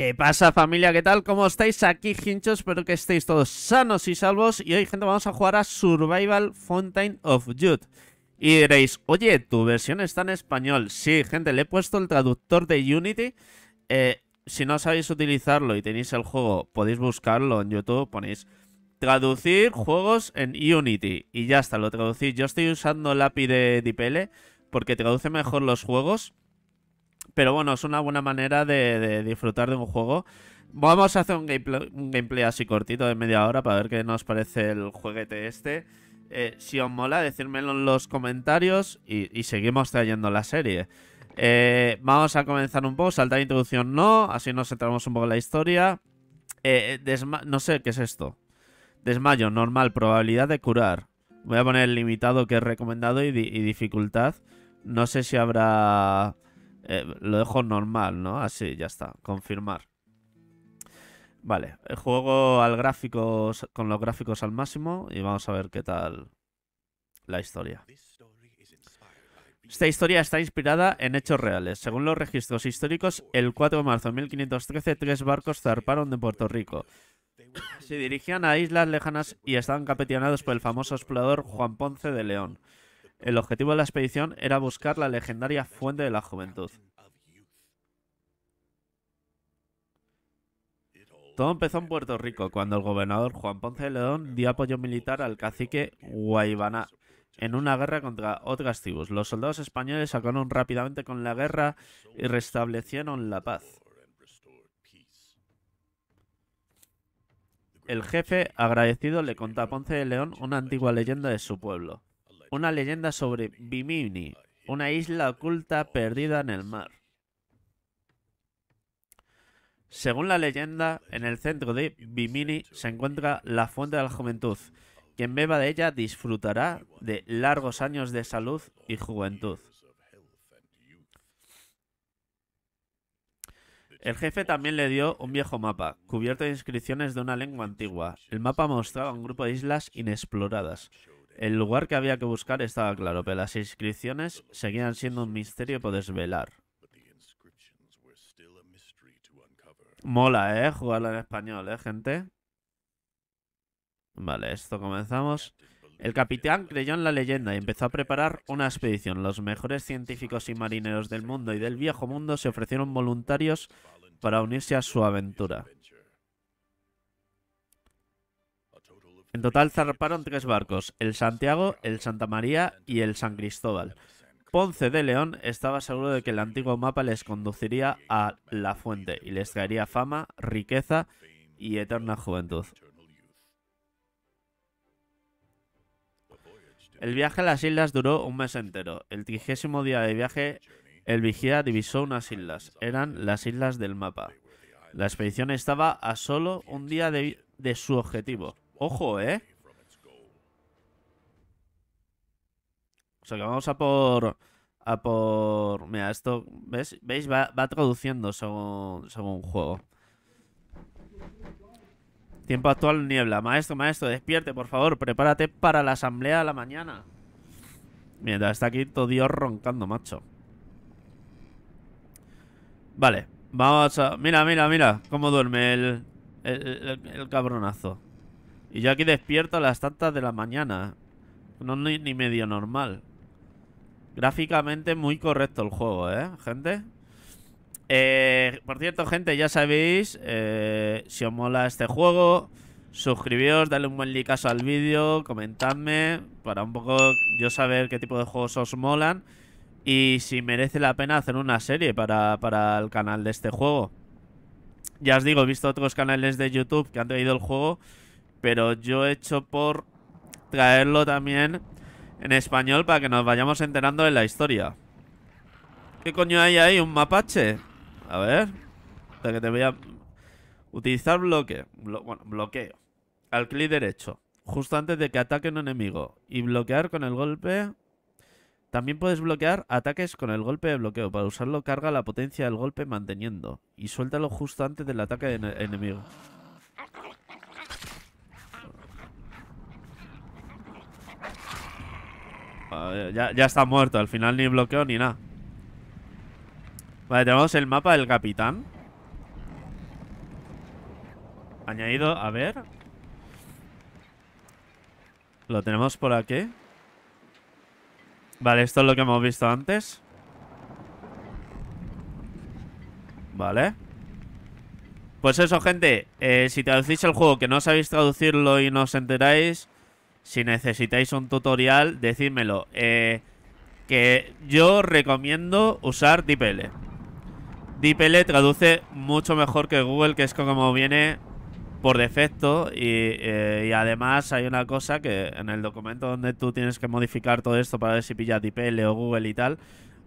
¿Qué pasa familia? ¿Qué tal? ¿Cómo estáis? Aquí Hinchos, espero que estéis todos sanos y salvos Y hoy gente vamos a jugar a Survival Fountain of Youth Y diréis, oye, tu versión está en español Sí, gente, le he puesto el traductor de Unity eh, Si no sabéis utilizarlo y tenéis el juego, podéis buscarlo en YouTube Ponéis traducir oh. juegos en Unity Y ya está, lo traducís Yo estoy usando el API de DPL porque traduce mejor los juegos pero bueno, es una buena manera de, disfrutar de un juego. Vamos a hacer un gameplay, así cortito de media hora para ver qué nos parece el jueguete este. Eh, si os mola, decírmelo en los comentarios y, seguimos trayendo la serie. Eh, vamos a comenzar un poco, saltar introducción no, así nos centramos un poco en la historia. Eh, no sé qué es esto. Desmayo, normal, probabilidad de curar. Voy a poner limitado que es recomendado y dificultad. No sé si habrá eh, lo dejo normal, ¿no? Así, ya está. Confirmar. Vale, eh, juego al gráficos con los gráficos al máximo y vamos a ver qué tal la historia. Esta historia está inspirada en hechos reales. Según los registros históricos, el 4 de marzo de 1513 tres barcos zarparon de Puerto Rico. Se dirigían a islas lejanas y estaban capitaneados por el famoso explorador Juan Ponce de León. El objetivo de la expedición era buscar la legendaria fuente de la juventud. Todo empezó en Puerto Rico, cuando el gobernador Juan Ponce de León dio apoyo militar al cacique Guaybaná en una guerra contra otras tribus. Los soldados españoles sacaron rápidamente con la guerra y restablecieron la paz. El jefe, agradecido, le contó a Ponce de León una antigua leyenda de su pueblo una leyenda sobre Bimini, una isla oculta perdida en el mar. Según la leyenda, en el centro de Bimini se encuentra la fuente de la juventud. Quien beba de ella disfrutará de largos años de salud y juventud. El jefe también le dio un viejo mapa, cubierto de inscripciones de una lengua antigua. El mapa mostraba un grupo de islas inexploradas, el lugar que había que buscar estaba claro, pero las inscripciones seguían siendo un misterio por desvelar. Mola, ¿eh? Jugarlo en español, ¿eh, gente? Vale, esto comenzamos. El capitán creyó en la leyenda y empezó a preparar una expedición. Los mejores científicos y marineros del mundo y del viejo mundo se ofrecieron voluntarios para unirse a su aventura. En total zarparon tres barcos, el Santiago, el Santa María y el San Cristóbal. Ponce de León estaba seguro de que el antiguo mapa les conduciría a la fuente y les traería fama, riqueza y eterna juventud. El viaje a las islas duró un mes entero. El trigésimo día de viaje, el vigía divisó unas islas. Eran las islas del mapa. La expedición estaba a solo un día de, de su objetivo. Ojo, ¿eh? O sea que vamos a por... A por... Mira, esto... ¿Ves? ¿Veis? Va, traduciendo según, un juego. Tiempo actual, niebla. Maestro, maestro, despierte, por favor. Prepárate para la asamblea de la mañana. Mientras está aquí todo Dios roncando, macho. Vale. Vamos a... Mira, mira, mira. Cómo duerme el, el cabronazo. Y yo aquí despierto a las tantas de la mañana. No ni, ni medio normal. Gráficamente muy correcto el juego, ¿eh, gente? Eh, por cierto, gente, ya sabéis, eh, si os mola este juego, suscribiros dale un buen like al vídeo, comentadme, para un poco yo saber qué tipo de juegos os molan y si merece la pena hacer una serie para, para el canal de este juego. Ya os digo, he visto otros canales de YouTube que han traído el juego pero yo he hecho por traerlo también en español para que nos vayamos enterando de la historia. ¿Qué coño hay ahí? ¿Un mapache? A ver. que te voy a... Utilizar bloque. bueno, bloqueo. Al clic derecho. Justo antes de que ataque un enemigo. Y bloquear con el golpe... También puedes bloquear ataques con el golpe de bloqueo. Para usarlo carga la potencia del golpe manteniendo. Y suéltalo justo antes del ataque de enemigo. Ya, está muerto. Al final ni bloqueo ni nada. Vale, tenemos el mapa del capitán. Añadido, a ver. Lo tenemos por aquí. Vale, esto es lo que hemos visto antes. Vale. Pues eso, gente. Eh, si traducís el juego que no sabéis traducirlo y no os enteráis, si necesitáis un tutorial, decídmelo. Eh, que yo recomiendo usar DPL. DPL traduce mucho mejor que Google, que es como viene por defecto. Eh, y, además hay una cosa que en el documento donde tú tienes que modificar todo esto para ver si pilla DPL o Google y tal,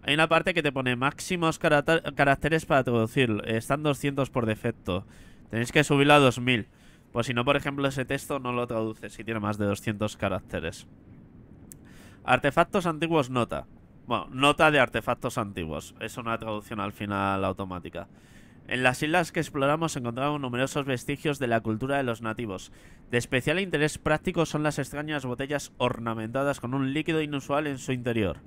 hay una parte que te pone máximos caracteres para traducir. Están 200 por defecto. Tenéis que subirlo a 2000. Pues si no, por ejemplo, ese texto no lo traduce si tiene más de 200 caracteres. Artefactos antiguos nota. Bueno, nota de artefactos antiguos. Es una traducción al final automática. En las islas que exploramos encontramos numerosos vestigios de la cultura de los nativos. De especial interés práctico son las extrañas botellas ornamentadas con un líquido inusual en su interior.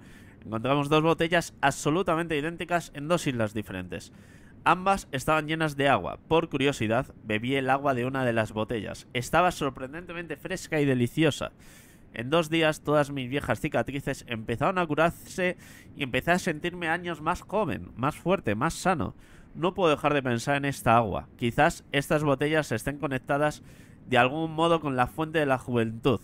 Encontramos dos botellas absolutamente idénticas en dos islas diferentes. Ambas estaban llenas de agua. Por curiosidad, bebí el agua de una de las botellas. Estaba sorprendentemente fresca y deliciosa. En dos días todas mis viejas cicatrices empezaron a curarse y empecé a sentirme años más joven, más fuerte, más sano. No puedo dejar de pensar en esta agua. Quizás estas botellas estén conectadas de algún modo con la fuente de la juventud.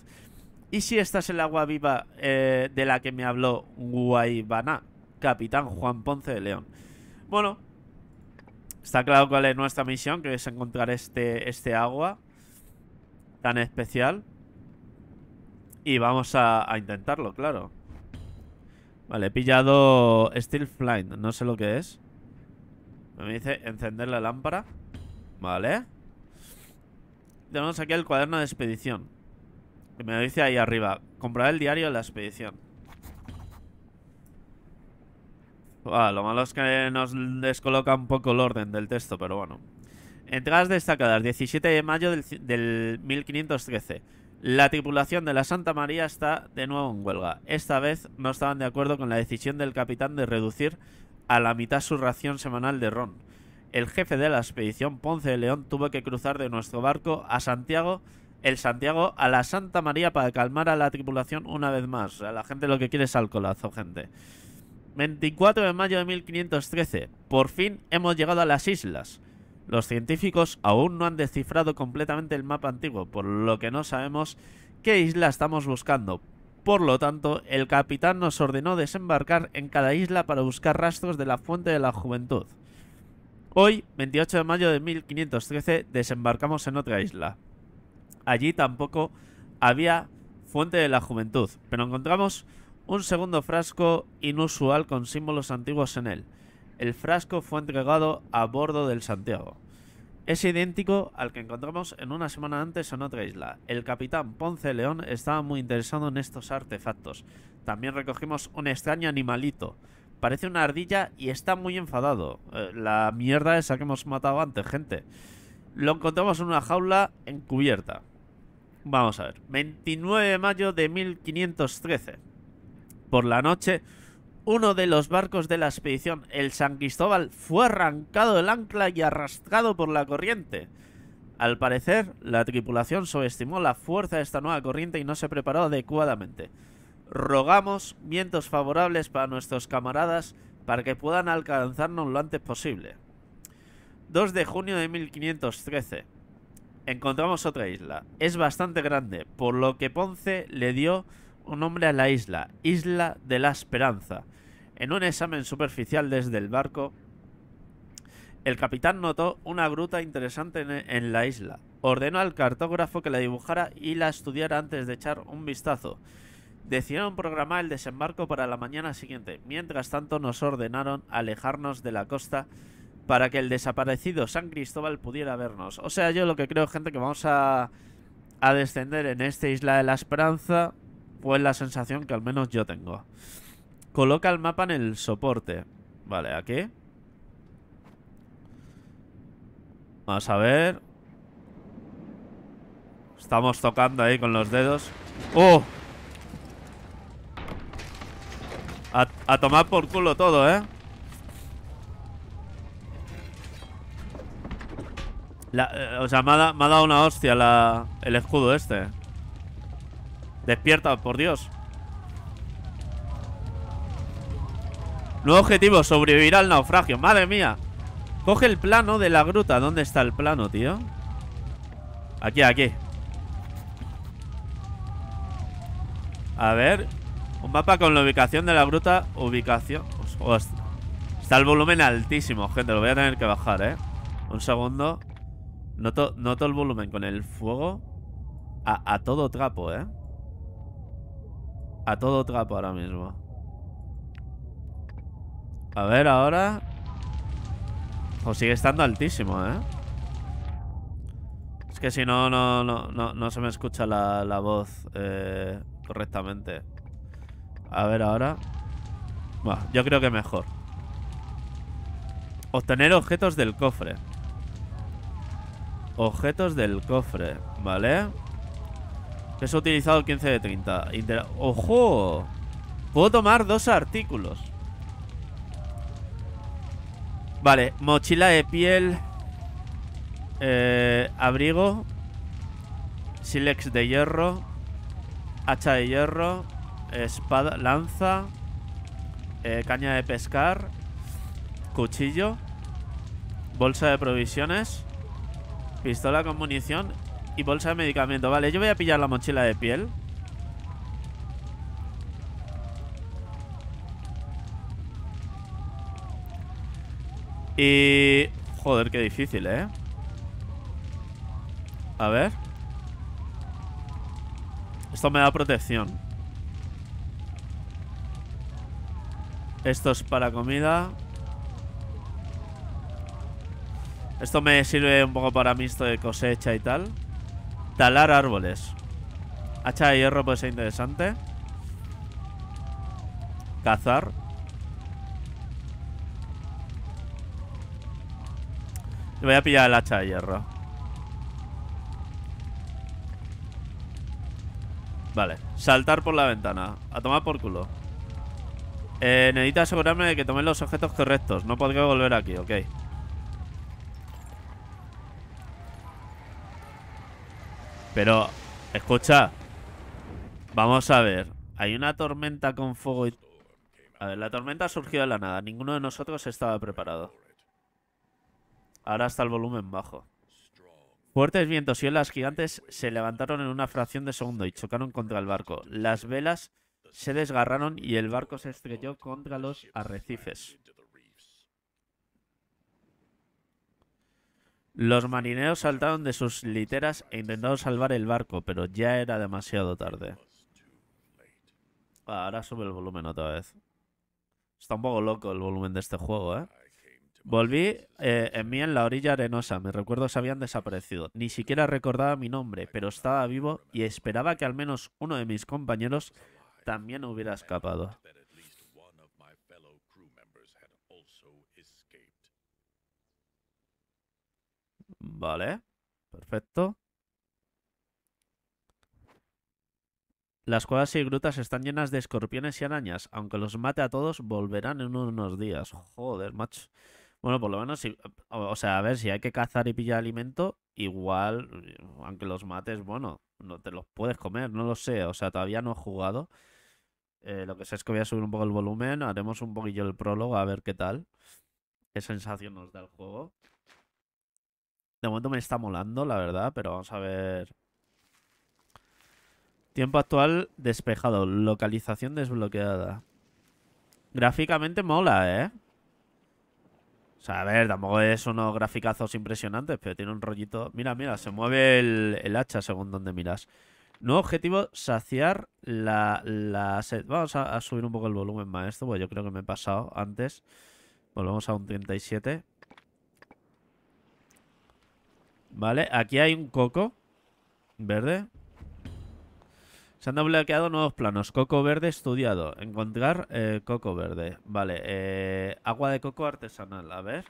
¿Y si esta es el agua viva eh, de la que me habló Guaybana, capitán Juan Ponce de León? Bueno, Está claro cuál es nuestra misión, que es encontrar este, este agua tan especial. Y vamos a, intentarlo, claro. Vale, he pillado Steel Flying, no sé lo que es. Me dice encender la lámpara. Vale. Tenemos aquí el cuaderno de expedición. Que me dice ahí arriba. Comprar el diario de la expedición. Ah, lo malo es que nos descoloca un poco el orden del texto, pero bueno. Entradas destacadas, 17 de mayo del, 1513. La tripulación de la Santa María está de nuevo en huelga. Esta vez no estaban de acuerdo con la decisión del capitán de reducir a la mitad su ración semanal de ron. El jefe de la expedición, Ponce de León, tuvo que cruzar de nuestro barco a Santiago, el Santiago, a la Santa María para calmar a la tripulación una vez más. la gente lo que quiere es alcoholazo, gente. 24 de mayo de 1513. Por fin hemos llegado a las islas. Los científicos aún no han descifrado completamente el mapa antiguo, por lo que no sabemos qué isla estamos buscando. Por lo tanto, el capitán nos ordenó desembarcar en cada isla para buscar rastros de la fuente de la juventud. Hoy, 28 de mayo de 1513, desembarcamos en otra isla. Allí tampoco había fuente de la juventud, pero encontramos un segundo frasco inusual con símbolos antiguos en él. El frasco fue entregado a bordo del Santiago. Es idéntico al que encontramos en una semana antes en otra isla. El capitán Ponce León estaba muy interesado en estos artefactos. También recogimos un extraño animalito. Parece una ardilla y está muy enfadado. Eh, la mierda esa que hemos matado antes, gente. Lo encontramos en una jaula encubierta. Vamos a ver. 29 de mayo de 1513 por la noche, uno de los barcos de la expedición, el San Cristóbal, fue arrancado del ancla y arrastrado por la corriente. Al parecer, la tripulación subestimó la fuerza de esta nueva corriente y no se preparó adecuadamente. Rogamos vientos favorables para nuestros camaradas para que puedan alcanzarnos lo antes posible. 2 de junio de 1513. Encontramos otra isla. Es bastante grande, por lo que Ponce le dio un nombre a la isla, Isla de la Esperanza. En un examen superficial desde el barco, el capitán notó una gruta interesante en la isla. Ordenó al cartógrafo que la dibujara y la estudiara antes de echar un vistazo. Decidieron programar el desembarco para la mañana siguiente. Mientras tanto nos ordenaron alejarnos de la costa para que el desaparecido San Cristóbal pudiera vernos. O sea, yo lo que creo, gente, que vamos a, a descender en esta isla de la esperanza pues la sensación que al menos yo tengo. Coloca el mapa en el soporte. Vale, aquí. Vamos a ver. Estamos tocando ahí con los dedos. ¡Oh! A, tomar por culo todo, ¿eh? eh o sea, me ha, dado una hostia el escudo este. Despierta, por Dios. Nuevo objetivo, sobrevivir al naufragio. Madre mía. Coge el plano de la gruta. ¿Dónde está el plano, tío? Aquí, aquí. A ver. Un mapa con la ubicación de la gruta. Ubicación. Está el volumen altísimo, gente. Lo voy a tener que bajar, ¿eh? Un segundo. Noto, noto el volumen con el fuego a todo trapo, ¿eh? A todo trapo ahora mismo. A ver, ahora... O sigue estando altísimo, ¿eh? Es que si no, no, no, no, no se me escucha la, voz eh, correctamente. A ver, ahora... Bueno, yo creo que mejor. Obtener objetos del cofre. Objetos del cofre, ¿vale? he utilizado 15 de 30. ¡Ojo! Puedo tomar dos artículos. Vale, mochila de piel. Eh, abrigo. Silex de hierro. Hacha de hierro. Espada, lanza. Eh, caña de pescar. Cuchillo. Bolsa de provisiones. Pistola con munición y bolsa de medicamento. Vale, yo voy a pillar la mochila de piel. Y... Joder, qué difícil, ¿eh? A ver. Esto me da protección. Esto es para comida. Esto me sirve un poco para mixto de cosecha y tal. Talar árboles. Hacha de hierro puede ser interesante. Cazar. Le voy a pillar el hacha de hierro. Vale. Saltar por la ventana. A tomar por culo. Eh, necesito asegurarme de que tomen los objetos correctos. No podré volver aquí, ok. Pero, escucha. Vamos a ver. Hay una tormenta con fuego y... A ver, la tormenta surgió de la nada. Ninguno de nosotros estaba preparado. Ahora está el volumen bajo. Fuertes vientos y olas gigantes se levantaron en una fracción de segundo y chocaron contra el barco. Las velas se desgarraron y el barco se estrelló contra los arrecifes. Los marineros saltaron de sus literas e intentaron salvar el barco, pero ya era demasiado tarde. Ah, ahora sube el volumen otra vez. Está un poco loco el volumen de este juego, ¿eh? Volví eh, en mí en la orilla arenosa. Mis recuerdos habían desaparecido. Ni siquiera recordaba mi nombre, pero estaba vivo y esperaba que al menos uno de mis compañeros también hubiera escapado. Vale, perfecto. Las cuevas y grutas están llenas de escorpiones y arañas. Aunque los mate a todos, volverán en unos días. Joder, macho. Bueno, por lo menos, o sea, a ver, si hay que cazar y pillar alimento, igual, aunque los mates, bueno, no te los puedes comer, no lo sé. O sea, todavía no he jugado. Eh, lo que sé es que voy a subir un poco el volumen, haremos un poquillo el prólogo a ver qué tal, qué sensación nos da el juego. De momento me está molando, la verdad, pero vamos a ver. Tiempo actual despejado. Localización desbloqueada. Gráficamente mola, ¿eh? O sea, a ver, tampoco es unos graficazos impresionantes, pero tiene un rollito... Mira, mira, se mueve el, hacha según donde miras. Nuevo objetivo, saciar la... sed. Vamos a, subir un poco el volumen, esto, pues yo creo que me he pasado antes. Volvemos a un 37. Vale, aquí hay un coco verde. Se han bloqueado nuevos planos. Coco verde estudiado. Encontrar eh, coco verde. Vale, eh, agua de coco artesanal. A ver.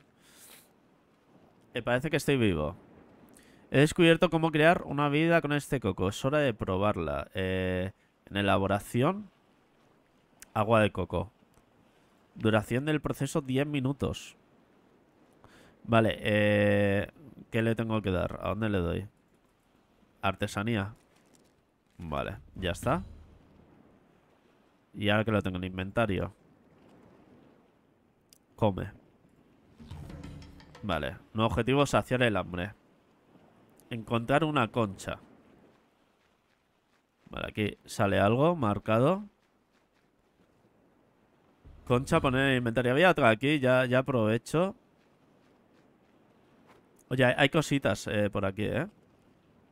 Me eh, parece que estoy vivo. He descubierto cómo crear una vida con este coco. Es hora de probarla. en elaboración. Agua de coco. Duración del proceso 10 minutos. Vale, eh, ¿qué le tengo que dar? ¿A dónde le doy? Artesanía. Vale, ya está. Y ahora que lo tengo en inventario. Come. Vale, nuevo objetivo saciar el hambre. Encontrar una concha. Vale, aquí sale algo marcado. Concha, poner en inventario. Había otra aquí, ya, ya aprovecho. Oye, hay cositas eh, por aquí, ¿eh?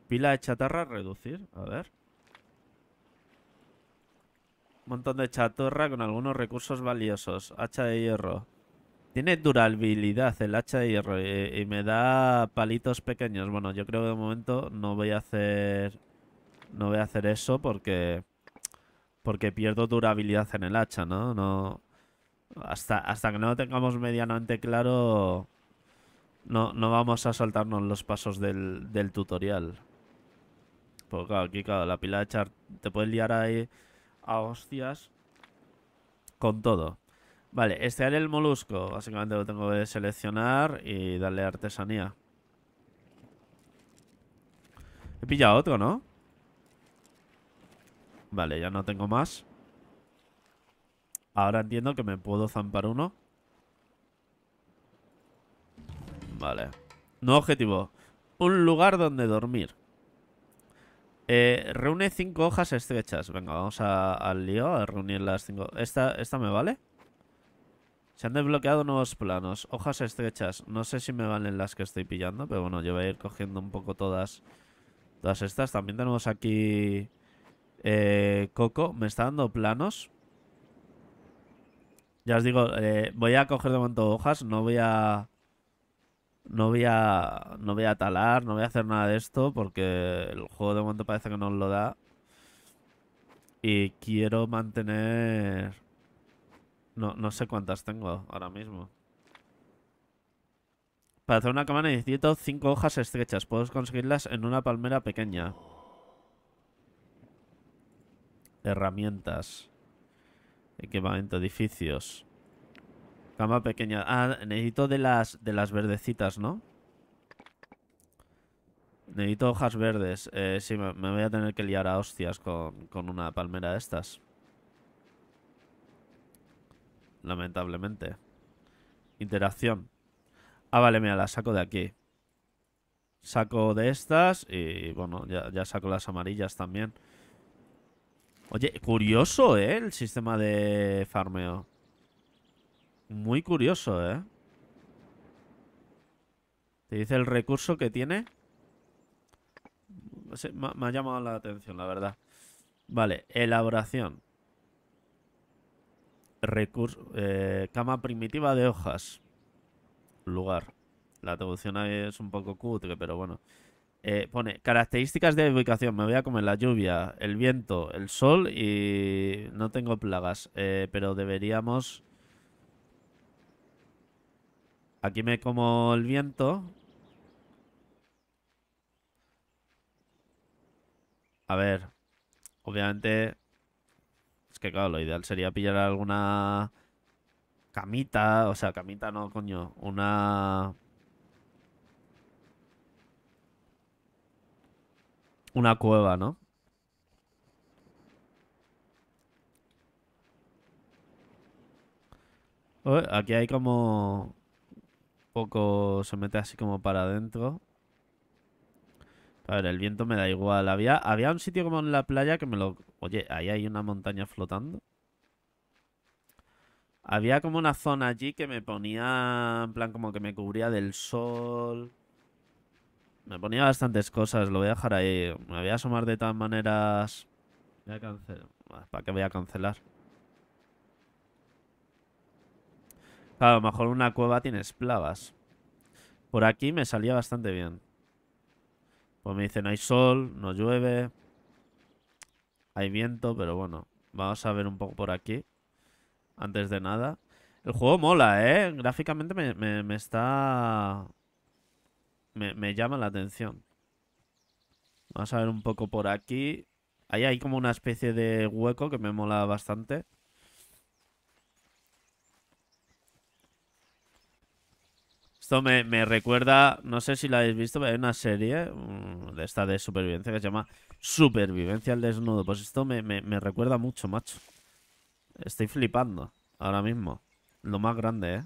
Pila de chatarra, reducir. A ver. Un montón de chatarra con algunos recursos valiosos. Hacha de hierro. Tiene durabilidad el hacha de hierro y, me da palitos pequeños. Bueno, yo creo que de momento no voy a hacer... No voy a hacer eso porque... Porque pierdo durabilidad en el hacha, ¿no? No... Hasta, hasta que no tengamos medianamente claro... No, vamos a saltarnos los pasos del, tutorial. Porque aquí, claro, la pila de char te puedes liar ahí a hostias con todo. Vale, este era el molusco. Básicamente lo tengo que seleccionar y darle artesanía. He pillado otro, ¿no? Vale, ya no tengo más. Ahora entiendo que me puedo zampar uno. Vale. No objetivo. Un lugar donde dormir. Eh, reúne cinco hojas estrechas. Venga, vamos al lío a reunir las cinco. ¿Esta, ¿Esta me vale? Se han desbloqueado nuevos planos. Hojas estrechas. No sé si me valen las que estoy pillando, pero bueno, yo voy a ir cogiendo un poco todas, todas estas. También tenemos aquí eh, Coco. Me está dando planos. Ya os digo, eh, voy a coger de momento hojas. No voy a no voy a no voy a talar, no voy a hacer nada de esto porque el juego de momento parece que no lo da. Y quiero mantener... No, no sé cuántas tengo ahora mismo. Para hacer una cama necesito cinco hojas estrechas. Puedes conseguirlas en una palmera pequeña. Herramientas. Equipamiento, edificios. Cama pequeña. Ah, necesito de las, de las verdecitas, ¿no? Necesito hojas verdes. Eh, sí, me, voy a tener que liar a hostias con, una palmera de estas. Lamentablemente. Interacción. Ah, vale, mira, la saco de aquí. Saco de estas y, bueno, ya, ya saco las amarillas también. Oye, curioso, ¿eh? El sistema de farmeo. Muy curioso, ¿eh? Te dice el recurso que tiene. me, ha llamado la atención, la verdad. Vale, elaboración. Recurso. Eh, cama primitiva de hojas. Lugar. La traducción es un poco cutre, pero bueno. Eh, pone características de ubicación. Me voy a comer la lluvia, el viento, el sol y no tengo plagas. Eh, pero deberíamos Aquí me como el viento. A ver. Obviamente. Es que claro, lo ideal sería pillar alguna camita. O sea, camita no, coño. Una. Una cueva, ¿no? Aquí hay como poco se mete así como para adentro. A ver, el viento me da igual. Había, había un sitio como en la playa que me lo... Oye, ahí hay una montaña flotando. Había como una zona allí que me ponía... En plan, como que me cubría del sol. Me ponía bastantes cosas. Lo voy a dejar ahí. Me voy a asomar de todas maneras... Voy a cancelar. ¿Para qué voy a cancelar? Claro, a lo mejor una cueva tiene esplavas. Por aquí me salía bastante bien. Pues me dicen, hay sol, no llueve. Hay viento, pero bueno. Vamos a ver un poco por aquí. Antes de nada. El juego mola, ¿eh? Gráficamente me, está... Me, me llama la atención. Vamos a ver un poco por aquí. Ahí hay como una especie de hueco que me mola bastante. Esto me, recuerda, no sé si la habéis visto, pero hay una serie mm, de esta de supervivencia que se llama Supervivencia al desnudo. Pues esto me, recuerda mucho, macho. Estoy flipando ahora mismo. Lo más grande, ¿eh?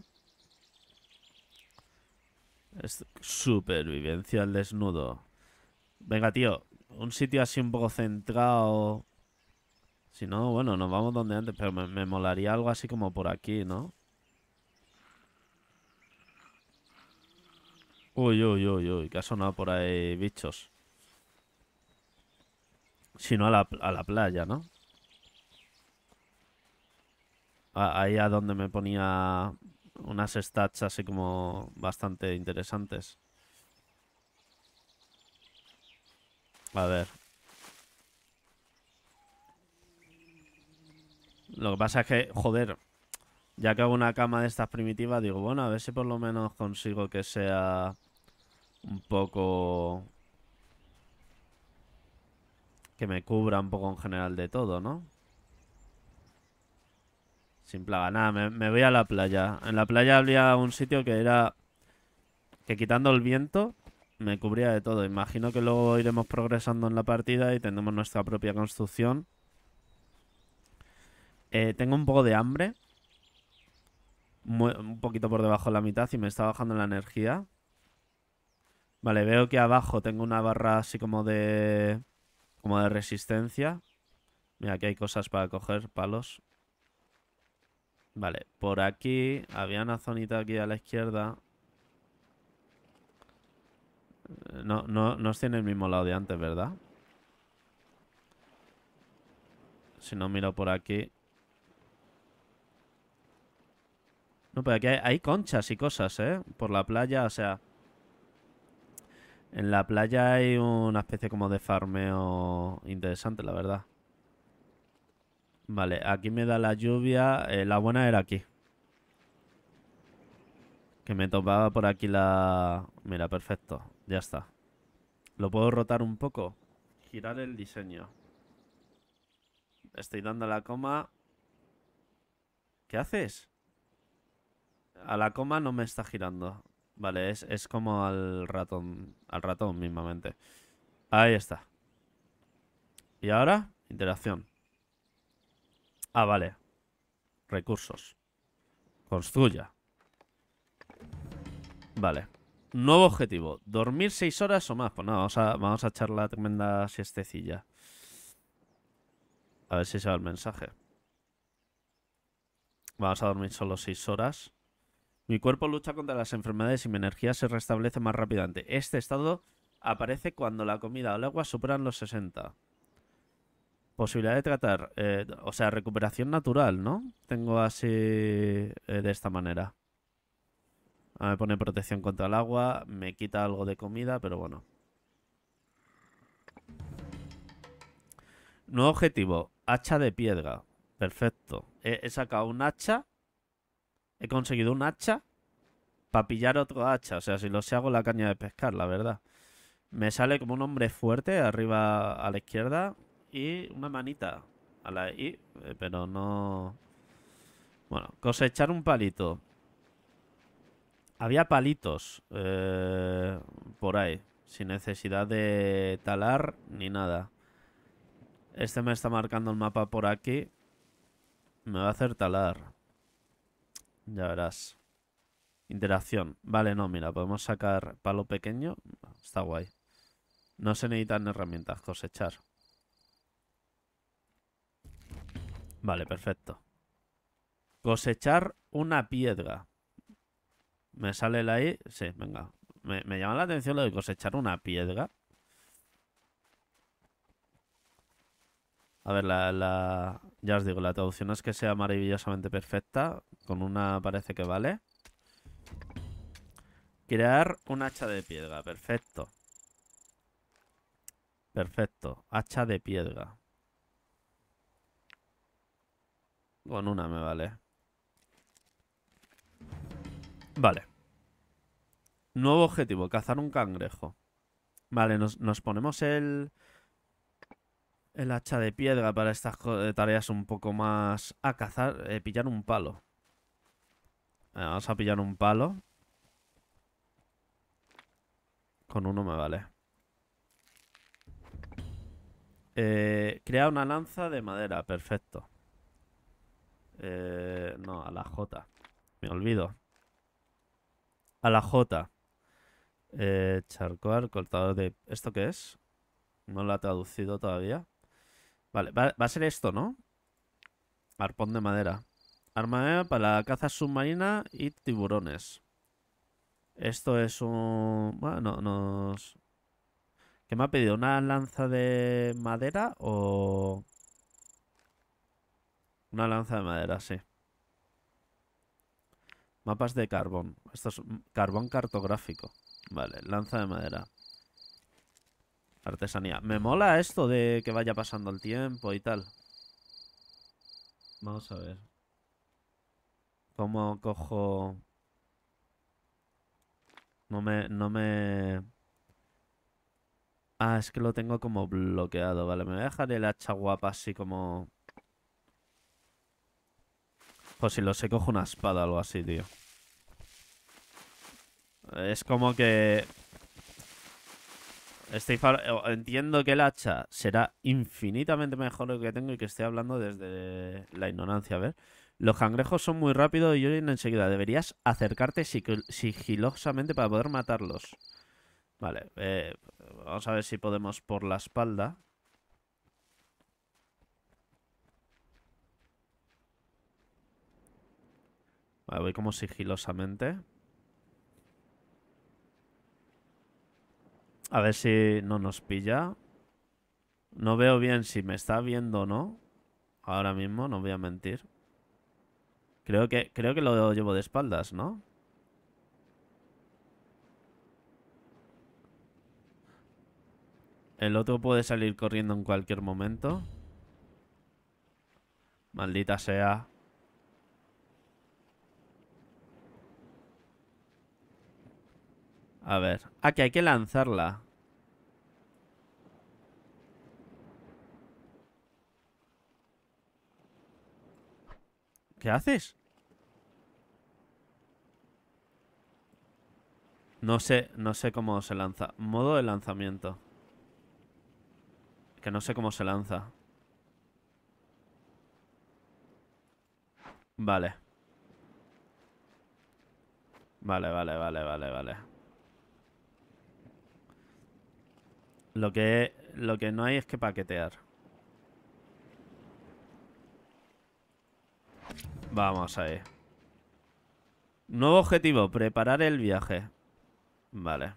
supervivencia al desnudo. Venga, tío. Un sitio así un poco centrado. Si no, bueno, nos vamos donde antes. Pero me molaría algo así como por aquí, ¿no? Uy, uy, uy, uy, que ha sonado por ahí bichos. Sino a la, a la playa, ¿no? ahí a donde me ponía unas stats así como bastante interesantes. A ver. Lo que pasa es que, joder, ya que hago una cama de estas primitivas, digo, bueno, a ver si por lo menos consigo que sea un poco... Que me cubra un poco en general de todo, ¿no? Sin plaga, nada, me, voy a la playa. En la playa había un sitio que era... Que quitando el viento me cubría de todo. Imagino que luego iremos progresando en la partida y tendremos nuestra propia construcción. Eh, tengo un poco de hambre. un poquito por debajo de la mitad y me está bajando la energía. Vale, veo que abajo tengo una barra así como de... Como de resistencia. Mira, aquí hay cosas para coger, palos. Vale, por aquí había una zonita aquí a la izquierda. Eh, no, no, no en el mismo lado de antes, ¿verdad? Si no miro por aquí. No, pero aquí hay conchas y cosas, ¿eh? Por la playa, o sea... En la playa hay una especie como de farmeo interesante, la verdad. Vale, aquí me da la lluvia. Eh, la buena era aquí. Que me topaba por aquí la... Mira, perfecto. Ya está. ¿Lo puedo rotar un poco? Girar el diseño. Estoy dando la coma. ¿Qué haces? A la coma no me está girando. Vale, es, como al ratón, al ratón mismamente. Ahí está. Y ahora, interacción. Ah, vale. Recursos. Construya. Vale. Nuevo objetivo. Dormir 6 horas o más. Pues nada, vamos a, vamos a echar la tremenda siestecilla. A ver si se va el mensaje. Vamos a dormir solo 6 horas. Mi cuerpo lucha contra las enfermedades y mi energía se restablece más rápidamente. Este estado aparece cuando la comida o el agua superan los 60. Posibilidad de tratar, eh, o sea, recuperación natural, ¿no? Tengo así eh, de esta manera. Ah, me pone protección contra el agua, me quita algo de comida, pero bueno. Nuevo objetivo, hacha de piedra. Perfecto. he sacado un hacha He conseguido un hacha para pillar otro hacha. O sea, si lo sé hago la caña de pescar, la verdad. Me sale como un hombre fuerte arriba a la izquierda y una manita a la eh, pero no... Bueno, cosechar un palito. Había palitos eh, por ahí, sin necesidad de talar ni nada. Este me está marcando el mapa por aquí. Me va a hacer talar. Ya verás. Interacción. Vale, no, mira, podemos sacar palo pequeño. Está guay. No se necesitan herramientas, cosechar. Vale, perfecto. Cosechar una piedra. Me sale la I. Sí, venga. Me, me llama la atención lo de cosechar una piedra. A ver, la, ya os digo, la traducción es que sea maravillosamente perfecta. Con una parece que vale. Crear un hacha de piedra. Perfecto. Perfecto. Hacha de piedra. Con una me vale. Vale. Nuevo objetivo, cazar un cangrejo. Vale, nos, nos ponemos el el hacha de piedra para estas eh, tareas un poco más a cazar, eh, pillar un palo. Eh, vamos a pillar un palo. Con uno me vale. Crear una lanza de madera, perfecto. no, a la J. Me olvido. A la J. Eh, charcoal, cortador de... ¿Esto qué es? No lo ha traducido todavía. Vale, va, a ser esto, ¿no? Arpón de madera. Arma para la caza submarina y tiburones. Esto es un... Bueno, nos... ¿Qué me ha pedido? ¿Una lanza de madera o...? Una lanza de madera, sí. Mapas de carbón. Esto es carbón cartográfico. Vale, lanza de madera. Artesanía. Me mola esto de que vaya pasando el tiempo y tal. Vamos a ver. ¿Cómo cojo...? No me... No me... Ah, es que lo tengo como bloqueado. Vale, me voy a dejar el hacha guapa así como... Pues si lo sé, cojo una espada o algo así, tío. Es como que... Entiendo que el hacha será infinitamente mejor lo que tengo y que esté hablando desde la ignorancia. A ver, los cangrejos son muy rápidos y yo enseguida. Deberías acercarte sigilosamente para poder matarlos. Vale, eh, vamos a ver si podemos por la espalda. voy como sigilosamente. A ver si no nos pilla. No veo bien si me está viendo o no. Ahora mismo, no voy a mentir. Creo que, creo que lo llevo de espaldas, ¿no? El otro puede salir corriendo en cualquier momento. Maldita sea. A ver. Ah, que hay que lanzarla. ¿Qué haces? No sé, no sé cómo se lanza. Modo de lanzamiento. Que no sé cómo se lanza. Vale. Vale, vale, vale, vale, vale. Lo que, lo que no hay es que paquetear. Vamos ahí. Nuevo objetivo, preparar el viaje. Vale.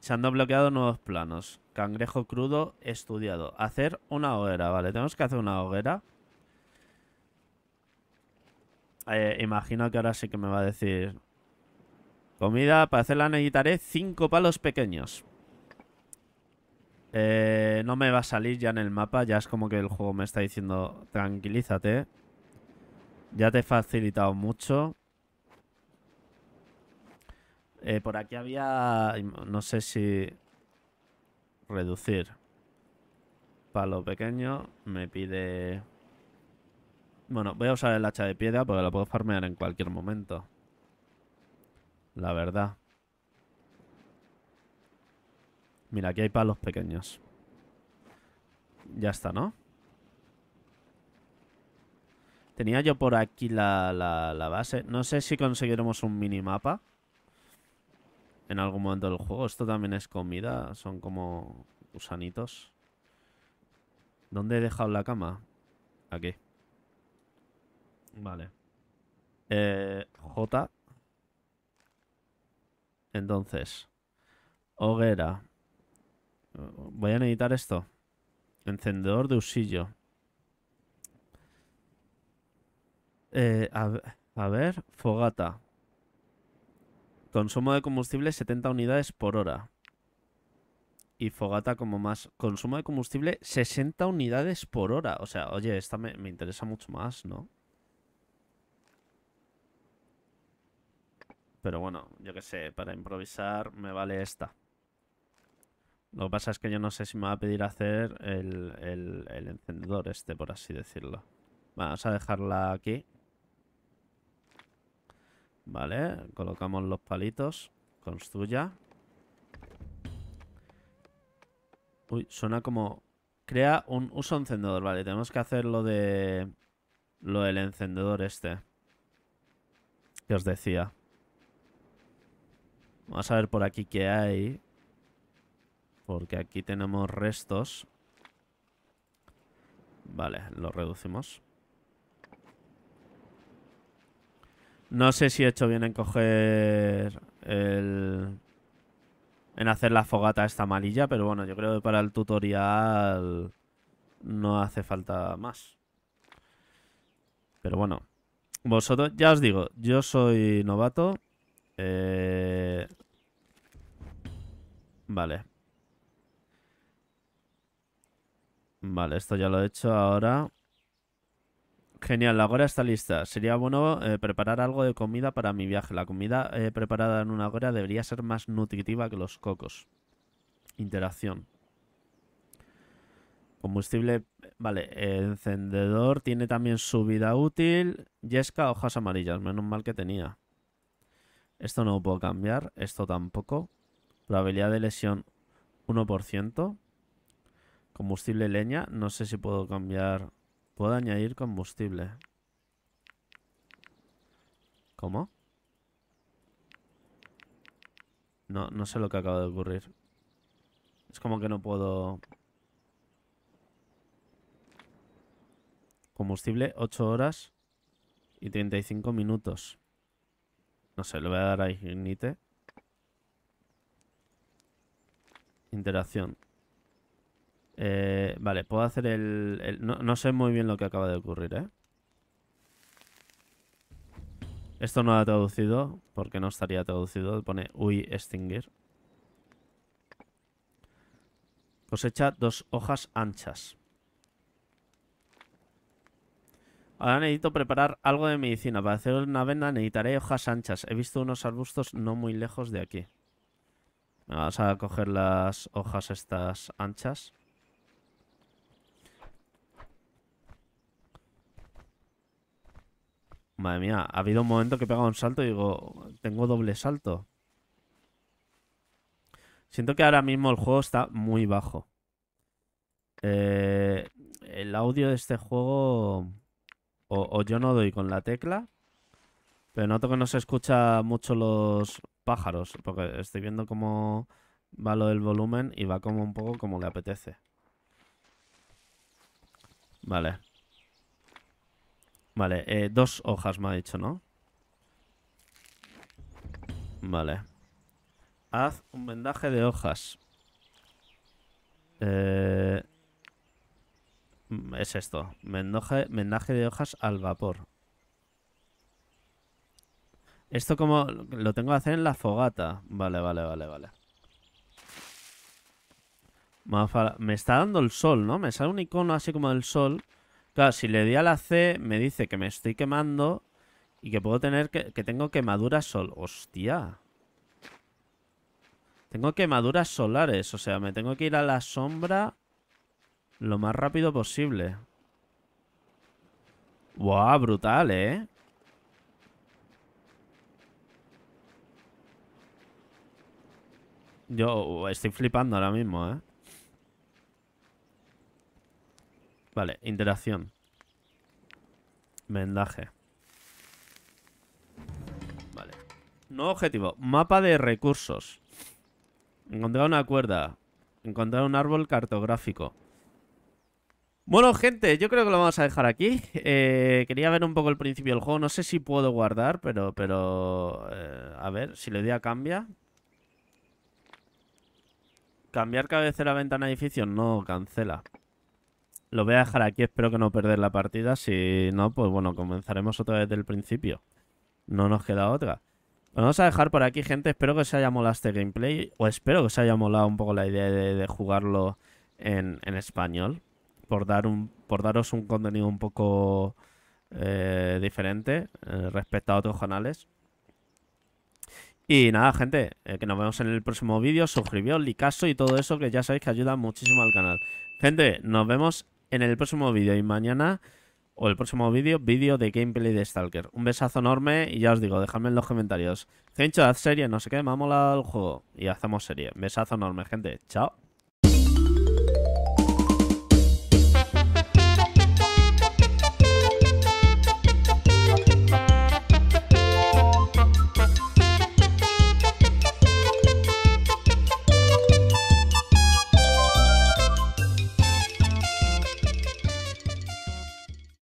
Se han desbloqueado nuevos planos. Cangrejo crudo estudiado. Hacer una hoguera, vale. Tenemos que hacer una hoguera. Eh, imagino que ahora sí que me va a decir... Comida, para hacerla necesitaré cinco palos pequeños. Eh, no me va a salir ya en el mapa, ya es como que el juego me está diciendo, tranquilízate. Ya te he facilitado mucho. Eh, por aquí había, no sé si... Reducir. Palo pequeño, me pide... Bueno, voy a usar el hacha de piedra porque lo puedo farmear en cualquier momento. La verdad. Mira, aquí hay palos pequeños. Ya está, ¿no? Tenía yo por aquí la, base. No sé si conseguiremos un minimapa. En algún momento del juego. Esto también es comida. Son como gusanitos. ¿Dónde he dejado la cama? Aquí. Vale. Eh, J. Entonces. Hoguera. Voy a necesitar esto. Encendedor de usillo. Eh, a, ver, fogata. Consumo de combustible 70 unidades por hora. Y fogata como más. Consumo de combustible 60 unidades por hora. O sea, oye, esta me, me interesa mucho más, ¿no? Pero bueno, yo que sé, para improvisar me vale esta. Lo que pasa es que yo no sé si me va a pedir hacer el, encendedor este, por así decirlo. Vamos a dejarla aquí. Vale, colocamos los palitos. Construya. Uy, suena como... Crea un uso encendedor. Vale, tenemos que hacer lo de... Lo del encendedor este. Que os decía. Vamos a ver por aquí qué hay. Porque aquí tenemos restos. Vale, lo reducimos. No sé si he hecho bien en coger el... En hacer la fogata esta malilla, pero bueno, yo creo que para el tutorial no hace falta más. Pero bueno, vosotros, ya os digo, yo soy novato. Eh, vale, Vale, esto ya lo he hecho ahora. Genial, la agora está lista. Sería bueno eh, preparar algo de comida para mi viaje. La comida eh, preparada en una agora debería ser más nutritiva que los cocos. Interacción. Combustible... Vale, encendedor. Tiene también su vida útil. Yesca, hojas amarillas. Menos mal que tenía. Esto no lo puedo cambiar. Esto tampoco. Probabilidad de lesión 1%. Combustible leña. No sé si puedo cambiar... Puedo añadir combustible. ¿Cómo? No, no sé lo que acaba de ocurrir. Es como que no puedo... Combustible, 8 horas y 35 minutos. No sé, le voy a dar a Ignite. Interacción. Eh, vale, puedo hacer el... no, sé muy bien lo que acaba de ocurrir, ¿eh? Esto no lo ha traducido, porque no estaría traducido. Pone UI extinguir. Cosecha dos hojas anchas. Ahora necesito preparar algo de medicina. Para hacer una venda necesitaré hojas anchas. He visto unos arbustos no muy lejos de aquí. Vamos a coger las hojas estas anchas. Madre mía, ha habido un momento que he pegado un salto y digo, tengo doble salto. Siento que ahora mismo el juego está muy bajo. Eh, el audio de este juego... O, o, yo no doy con la tecla. Pero noto que no se escucha mucho los pájaros. Porque estoy viendo cómo va lo del volumen y va como un poco como le apetece. Vale. Vale, eh, dos hojas me ha dicho, ¿no? Vale. Haz un vendaje de hojas. Eh, es esto. Vendaje, vendaje de hojas al vapor. Esto como lo tengo que hacer en la fogata. Vale, vale, vale, vale. Me está dando el sol, ¿no? Me sale un icono así como del sol. Claro, si le di a la C, me dice que me estoy quemando y que puedo tener que, tengo quemaduras sol. Hostia. Tengo quemaduras solares, o sea, me tengo que ir a la sombra lo más rápido posible. Buah, brutal, ¿eh? Yo uh, estoy flipando ahora mismo, ¿eh? Vale, interacción. Vendaje. Vale. No objetivo. Mapa de recursos. Encontrar una cuerda. Encontrar un árbol cartográfico. Bueno, gente, yo creo que lo vamos a dejar aquí. Eh, quería ver un poco el principio del juego. No sé si puedo guardar, pero... pero eh, a ver, si le doy a cambia. Cambiar cabecera ventana edificio no cancela. Lo voy a dejar aquí, espero que no perder la partida. Si no, pues bueno, comenzaremos otra vez del principio. No nos queda otra. Pues vamos a dejar por aquí, gente. Espero que os haya molado este gameplay. O espero que os haya molado un poco la idea de, jugarlo en, español. Por, dar un, por daros un contenido un poco eh, diferente eh, respecto a otros canales. Y nada, gente, eh, que nos vemos en el próximo vídeo. Suscribíos, licaso y todo eso que ya sabéis que ayuda muchísimo al canal. Gente, nos vemos en el próximo vídeo y mañana, o el próximo vídeo, vídeo de gameplay de Stalker. Un besazo enorme y ya os digo, dejadme en los comentarios. Gencho, haz serie, no sé qué, me ha el juego. Y hacemos serie. Besazo enorme, gente. Chao.